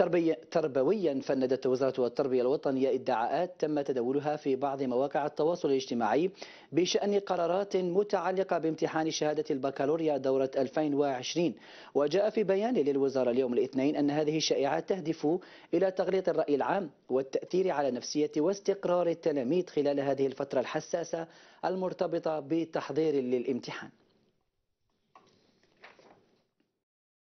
تربية تربويا فندت وزارة التربية الوطنية ادعاءات تم تداولها في بعض مواقع التواصل الاجتماعي بشأن قرارات متعلقة بامتحان شهادة البكالوريا دورة 2020 وجاء في بيان للوزارة اليوم الاثنين أن هذه الشائعات تهدف إلى تغليط الرأي العام والتأثير على نفسية واستقرار التلاميذ خلال هذه الفترة الحساسة المرتبطة بتحضير للامتحان